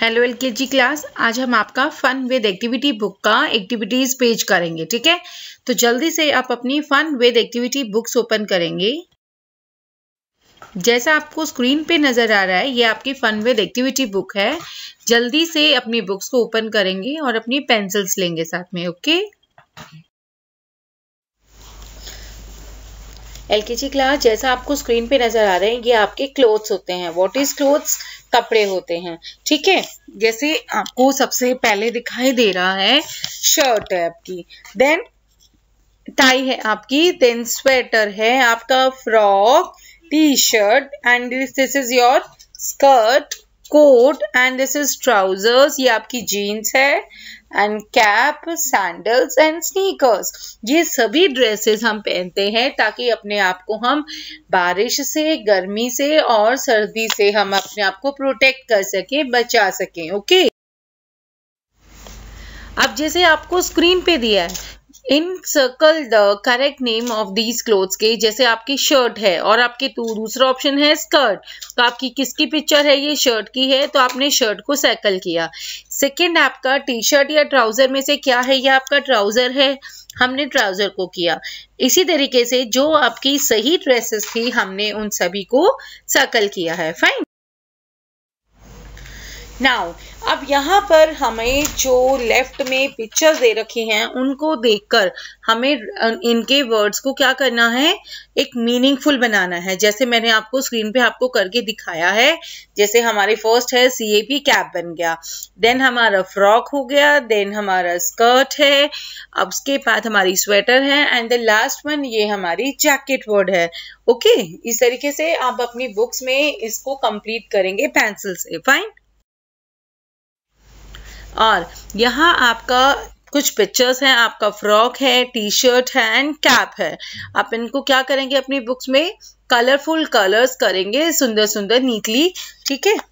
Hello L के जी class आज हम आपका फन विद एक्टिविटी बुक का एक्टिविटीज पेज करेंगे ठीक है तो जल्दी से आप अपनी fun with activity books open करेंगे जैसा आपको स्क्रीन पे नज़र आ रहा है ये आपकी फन विद एक्टिविटी बुक है जल्दी से अपनी बुक्स को ओपन करेंगे और अपनी पेंसिल्स लेंगे साथ में ओके okay? एलकेजी क्लास जैसा आपको स्क्रीन पे नजर आ रहे हैं ये आपके क्लोथ्स होते हैं व्हाट इज क्लोथ्स कपड़े होते हैं ठीक है जैसे आपको सबसे पहले दिखाई दे रहा है शर्ट है आपकी देन टाई है आपकी देन स्वेटर है आपका frock T shirt and this is your skirt coat and this is trousers ये आपकी जीन्स है and cap sandals and sneakers ये सभी ड्रेसेस हम पहनते हैं ताकि अपने आप को हम बारिश से गर्मी से और सर्दी से हम अपने आप को प्रोटेक्ट कर सकें बचा सकें ओके okay? अब जैसे आपको स्क्रीन पे दिया है in circle the correct name of these clothes के जैसे आपकी शर्ट है और आपके दूसरा ऑप्शन है स्कर्ट तो आपकी किसकी पिक्चर है ये शर्ट की है तो आपने शर्ट को सर्कल किया सेकेंड आपका टी शर्ट या ट्राउजर में से क्या है ये आपका ट्राउजर है हमने ट्राउजर को किया इसी तरीके से जो आपकी सही ड्रेसेस थी हमने उन सभी को सर्कल किया है फाइन नाउ अब यहाँ पर हमें जो लेफ्ट में पिक्चर्स दे रखी हैं उनको देखकर हमें इनके वर्ड्स को क्या करना है एक मीनिंगफुल बनाना है जैसे मैंने आपको स्क्रीन पे आपको करके दिखाया है जैसे हमारे फर्स्ट है सी ए पी कैप बन गया देन हमारा फ्रॉक हो गया देन हमारा स्कर्ट है अब उसके बाद हमारी स्वेटर है एंड द लास्ट वन ये हमारी जैकेट वर्ड है ओके okay? इस तरीके से आप अपनी बुक्स में इसको कंप्लीट करेंगे पेंसिल से फाइन और यहाँ आपका कुछ पिक्चर्स हैं आपका फ्रॉक है टी शर्ट है एंड कैप है आप इनको क्या करेंगे अपनी बुक्स में कलरफुल कलर्स करेंगे सुंदर सुंदर नीटली ठीक है